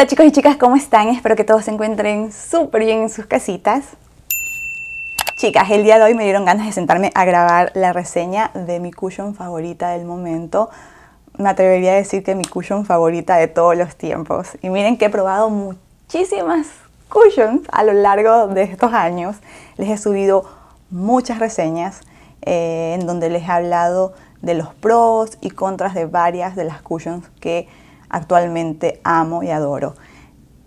Hola chicos y chicas, ¿cómo están? Espero que todos se encuentren súper bien en sus casitas. Chicas, el día de hoy me dieron ganas de sentarme a grabar la reseña de mi cushion favorita del momento. Me atrevería a decir que mi cushion favorita de todos los tiempos. Y miren que he probado muchísimas cushions a lo largo de estos años. Les he subido muchas reseñas eh, en donde les he hablado de los pros y contras de varias de las cushions que actualmente amo y adoro.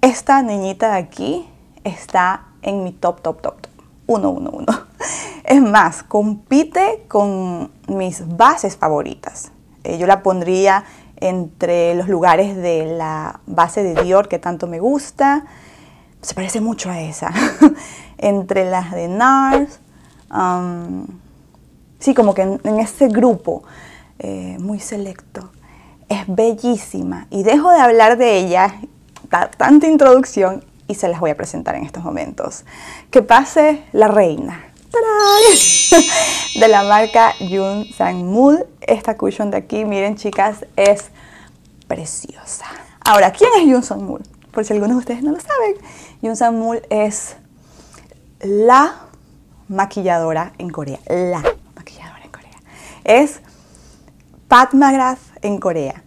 Esta niñita de aquí está en mi top, top, top, top. Uno, uno, uno. Es más, compite con mis bases favoritas. Eh, yo la pondría entre los lugares de la base de Dior que tanto me gusta. Se parece mucho a esa. entre las de NARS. sí, como que en, este grupo eh, muy selecto es bellísima y dejo de hablar de ella, da tanta introducción y se las voy a presentar en estos momentos. Que pase la reina. De la marca Yun Mool. Esta cushion de aquí, miren chicas, es preciosa. Ahora, ¿quién es Yun Mool? Por si algunos de ustedes no lo saben. Yun Mool es la maquilladora en Corea. La maquilladora en Corea. Es Pat McGrath en Corea.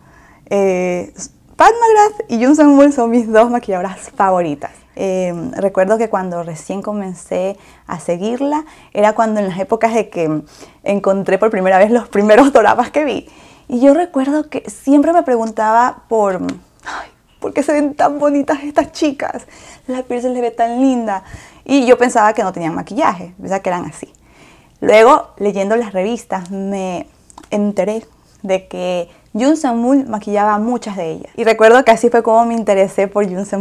Eh, Pat McGrath y Jung sun son mis dos maquilladoras favoritas. Em, recuerdo que cuando recién comencé a seguirla, era cuando en las épocas de que encontré por primera vez los primeros doramas que vi. Y yo recuerdo que siempre me preguntaba por, ¿por qué se ven tan bonitas estas chicas? La piel se les ve tan linda. Y yo pensaba que no tenían maquillaje, pensaba que eran así. Luego, leyendo las revistas, me enteré de que Jun maquillaba muchas de ellas. Y recuerdo que así fue como me interesé por jun se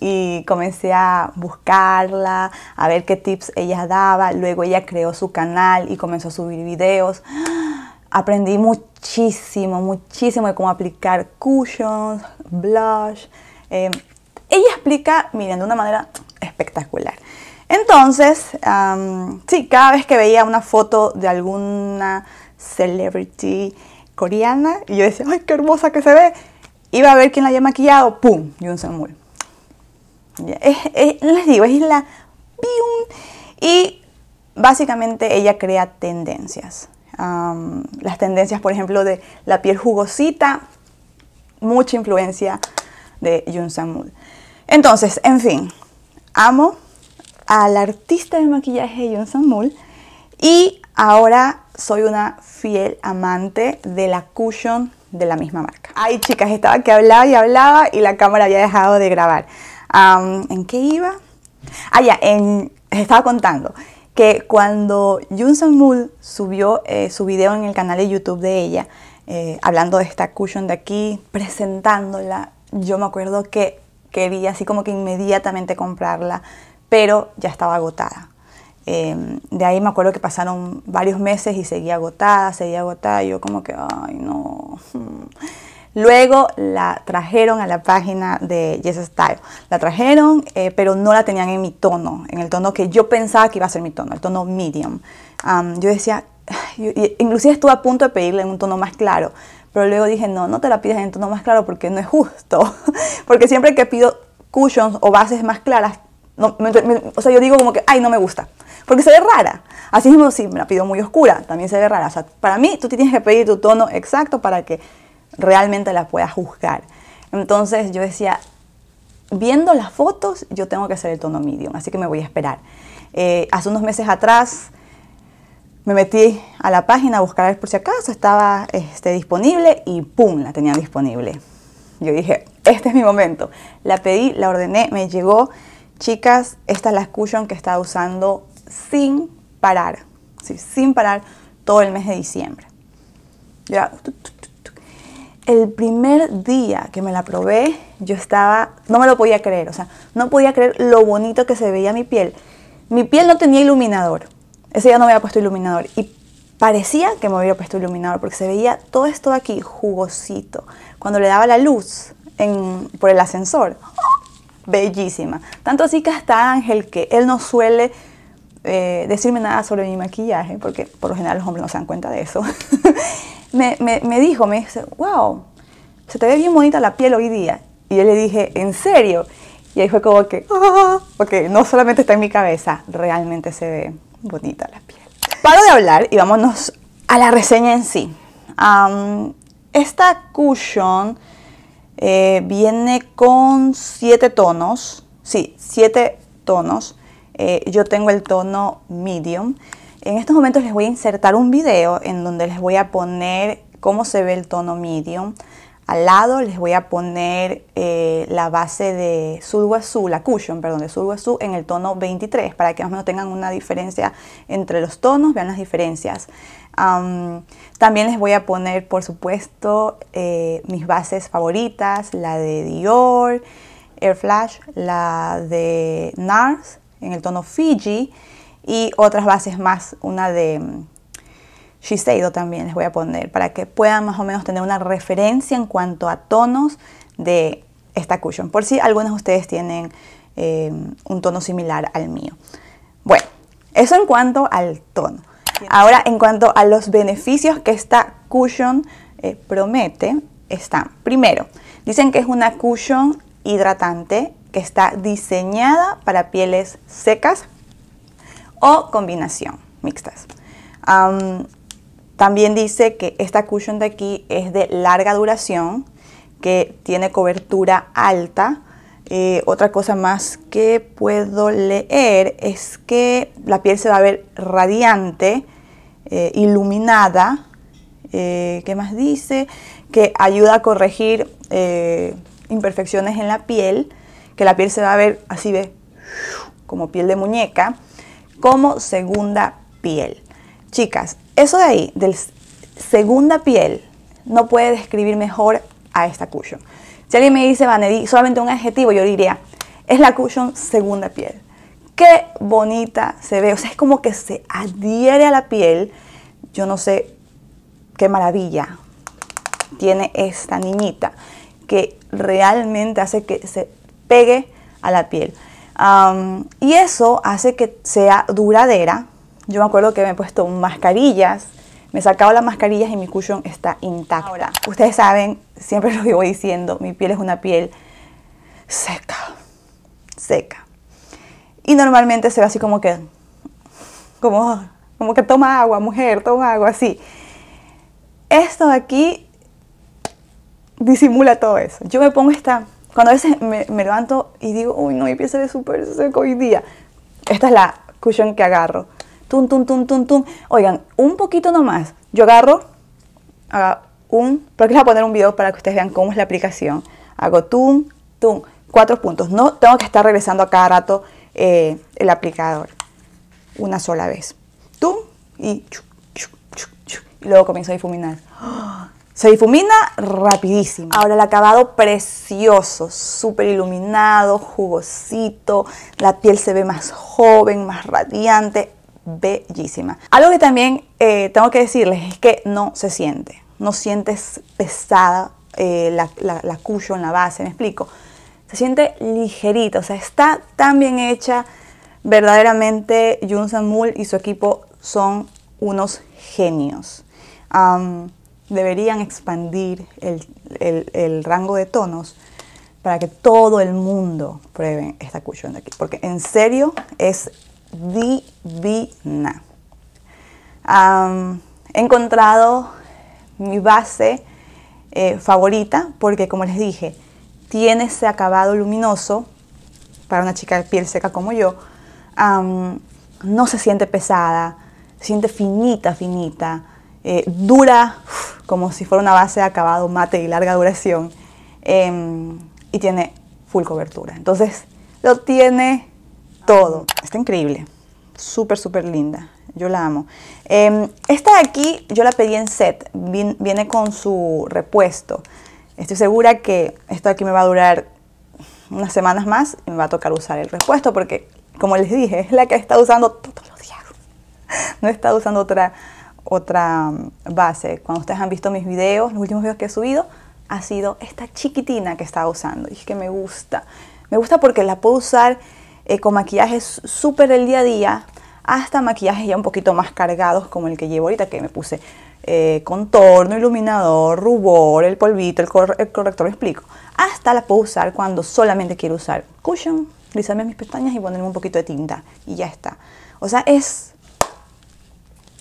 y comencé a buscarla, a ver qué tips ella daba. Luego ella creó su canal y comenzó a subir videos. Aprendí muchísimo, muchísimo de cómo aplicar cushions, blush. Eh, ella explica, miren, de una manera espectacular. Entonces, sí, cada vez que veía una foto de alguna celebrity, coreana y yo decía, ay, qué hermosa que se ve. Iba a ver quién la había maquillado, ¡pum! Yun Sang-mul les digo, es la... Y básicamente ella crea tendencias. las tendencias, por ejemplo, de la piel jugosita, mucha influencia de Yoon Samul. Entonces, en fin, amo al artista de maquillaje Yoon Samul y Ahora soy una fiel amante de la cushion de la misma marca. Ay, chicas, estaba que hablaba y hablaba y la cámara había dejado de grabar. ¿En qué iba? Ah, ya, estaba contando que cuando Jun Mool subió eh, su video en el canal de YouTube de ella, eh, hablando de esta cushion de aquí, presentándola, yo me acuerdo que quería así como que inmediatamente comprarla, pero ya estaba agotada. Em, de ahí me acuerdo que pasaron varios meses y seguía agotada, seguía agotada, yo como que, ay, no. Luego la trajeron a la página de Yes Style. La trajeron, eh, pero no la tenían en mi tono, en el tono que yo pensaba que iba a ser mi tono, el tono medium. yo decía, inclusive estuve a punto de pedirle en un tono más claro, pero luego dije, no, no te la pides en un tono más claro porque no es justo. porque siempre que pido cushions o bases más claras, o sea, yo digo como que, ay, no me gusta. Porque se ve rara. Así mismo, si me la pido muy oscura, también se ve rara. O sea, para mí, tú tienes que pedir tu tono exacto para que realmente la puedas juzgar. Entonces yo decía, viendo las fotos, yo tengo que hacer el tono medium, así que me voy a esperar. Eh, hace unos meses atrás me metí a la página a buscar a ver por si acaso estaba este, disponible y ¡pum! la tenía disponible. Yo dije, este es mi momento. La pedí, la ordené, me llegó Chicas, esta es la cushion que he estado usando sin parar, sin parar todo el mes de diciembre. Ya. El primer día que me la probé, yo estaba, no me lo podía creer, o sea, no podía creer lo bonito que se veía mi piel. Mi piel no tenía iluminador, ese día no me había puesto iluminador y parecía que me había puesto iluminador porque se veía todo esto aquí jugosito. Cuando le daba la luz por el ascensor, bellísima. Tanto así que hasta Ángel, que él no suele eh, decirme nada sobre mi maquillaje, porque por lo general los hombres no se dan cuenta de eso, me, me, dijo, me dice, wow, se te ve bien bonita la piel hoy día. Y yo le dije, ¿en serio? Y ahí fue como que, ah", porque no solamente está en mi cabeza, realmente se ve bonita la piel. Paro de hablar y vámonos a la reseña en sí. esta cushion eh, viene con 7 tonos, sí, siete tonos. Eh, yo tengo el tono medium. En estos momentos les voy a insertar un video en donde les voy a poner cómo se ve el tono medium. Al lado les voy a poner eh, la base de azul la cushion, perdón, de azul en el tono 23 para que más o menos tengan una diferencia entre los tonos, vean las diferencias. también les voy a poner, por supuesto, eh, mis bases favoritas, la de Dior, Air Flash, la de NARS en el tono Fiji y otras bases más, una de Shiseido también les voy a poner para que puedan más o menos tener una referencia en cuanto a tonos de esta cushion, por si algunos de ustedes tienen eh, un tono similar al mío. Bueno, eso en cuanto al tono. Ahora, en cuanto a los beneficios que esta cushion eh, promete, están, primero, dicen que es una cushion hidratante que está diseñada para pieles secas o combinación mixtas. También dice que esta cushion de aquí es de larga duración, que tiene cobertura alta. Eh, otra cosa más que puedo leer es que la piel se va a ver radiante, eh, iluminada. Eh, ¿Qué más dice? Que ayuda a corregir imperfecciones en la piel, que la piel se va a ver así de como piel de muñeca, como segunda piel. Chicas, eso de ahí, del segunda piel, no puede describir mejor a esta cushion. Si alguien me dice, vanedí, solamente un adjetivo, yo diría, es la cushion segunda piel. Qué bonita se ve, o sea, es como que se adhiere a la piel. Yo no sé qué maravilla tiene esta niñita que realmente hace que se pegue a la piel. y eso hace que sea duradera, yo me acuerdo que me he puesto mascarillas, me he sacado las mascarillas y mi cushion está intacto. Ahora, ustedes saben, siempre lo digo diciendo, mi piel es una piel seca, seca. Y normalmente se ve así como que, como, como que toma agua, mujer, toma agua, así. Esto aquí disimula todo eso. Yo me pongo esta, cuando a veces me, levanto y digo, uy, no, mi piel se ve súper seco hoy día. Esta es la cushion que agarro tum, tum, tum, tum, tum. Oigan, un poquito nomás. Yo agarro, hago un, porque aquí les voy a poner un video para que ustedes vean cómo es la aplicación. Hago tum, tum, cuatro puntos. No tengo que estar regresando a cada rato eh, el aplicador una sola vez. Tum y, y luego comienzo a difuminar. ¡Ah! Se difumina rapidísimo. Ahora el acabado precioso, súper iluminado, jugosito, la piel se ve más joven, más radiante bellísima. Algo que también eh, tengo que decirles es que no se siente, no sientes pesada eh, la, la, en la base, me explico. Se siente ligerita, o sea, está tan bien hecha. Verdaderamente, Jun Samul y su equipo son unos genios. deberían expandir el, rango de tonos para que todo el mundo pruebe esta cushion de aquí. Porque en serio es divina. he encontrado mi base eh, favorita porque, como les dije, tiene ese acabado luminoso para una chica de piel seca como yo. no se siente pesada, se siente finita, finita, eh, dura como si fuera una base de acabado mate y larga duración em, y tiene full cobertura. Entonces lo tiene todo. Está increíble. Súper, súper linda. Yo la amo. Em, esta de aquí yo la pedí en set. viene con su repuesto. Estoy segura que esto de aquí me va a durar unas semanas más y me va a tocar usar el repuesto porque, como les dije, es la que he estado usando todos los días. No he estado usando otra, otra mm, base. Cuando ustedes han visto mis videos, los últimos videos que he subido, ha sido esta chiquitina que estaba usando. Y es que me gusta. Me gusta porque la puedo usar eh, con maquillajes súper el día a día hasta maquillajes ya un poquito más cargados como el que llevo ahorita que me puse eh, contorno, iluminador, rubor, el polvito, el, corrector, explico. Hasta la puedo usar cuando solamente quiero usar cushion, rizarme mis pestañas y ponerme un poquito de tinta y ya está. O sea, es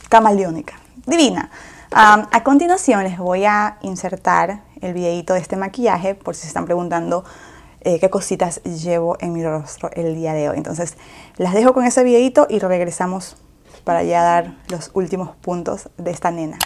camaleónica, divina. a continuación les voy a insertar el videito de este maquillaje por si se están preguntando eh, qué cositas llevo en mi rostro el día de hoy. Entonces, las dejo con ese videito y regresamos para ya dar los últimos puntos de esta nena.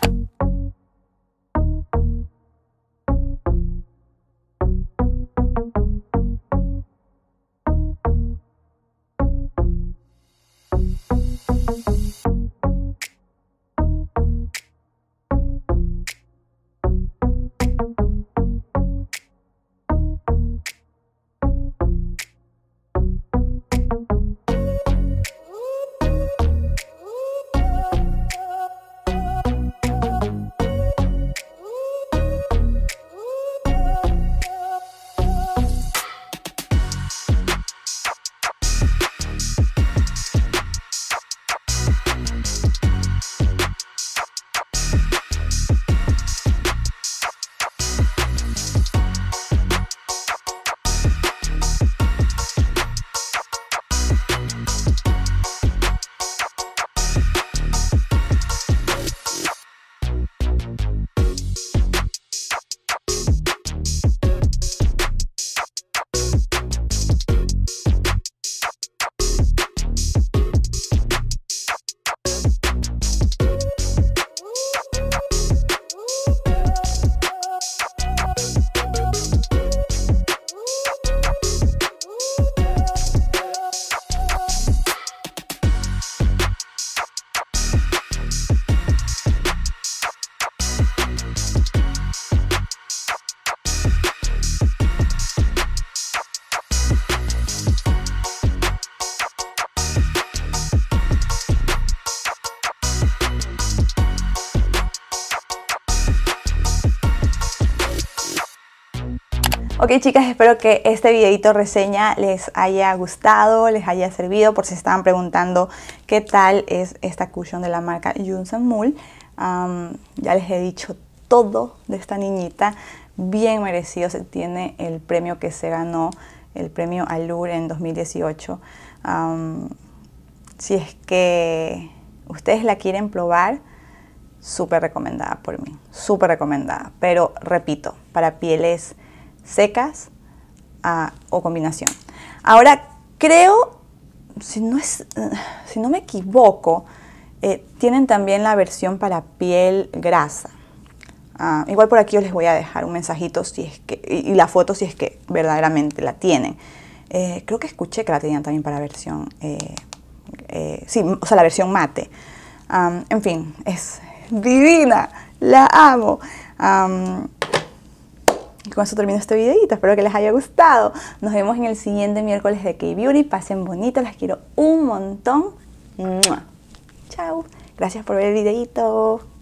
Ok chicas, espero que este videito reseña les haya gustado, les haya servido por si estaban preguntando qué tal es esta cushion de la marca Junsen Mool. ya les he dicho todo de esta niñita, bien merecido se tiene el premio que se ganó, el premio Allure en 2018. si es que ustedes la quieren probar, súper recomendada por mí, súper recomendada. Pero repito, para pieles secas o combinación. Ahora, creo, si no, es, eh, si no me equivoco, eh, tienen también la versión para piel grasa. Ah, igual por aquí yo les voy a dejar un mensajito si es que, y, la foto si es que verdaderamente la tienen. Eh, creo que escuché que la tenían también para versión, sí, o sea, la versión mate. en fin, es divina, la amo. Y con eso termino este videito. Espero que les haya gustado. Nos vemos en el siguiente miércoles de K-Beauty. Pasen bonito, las quiero un montón. Chao. Gracias por ver el videito.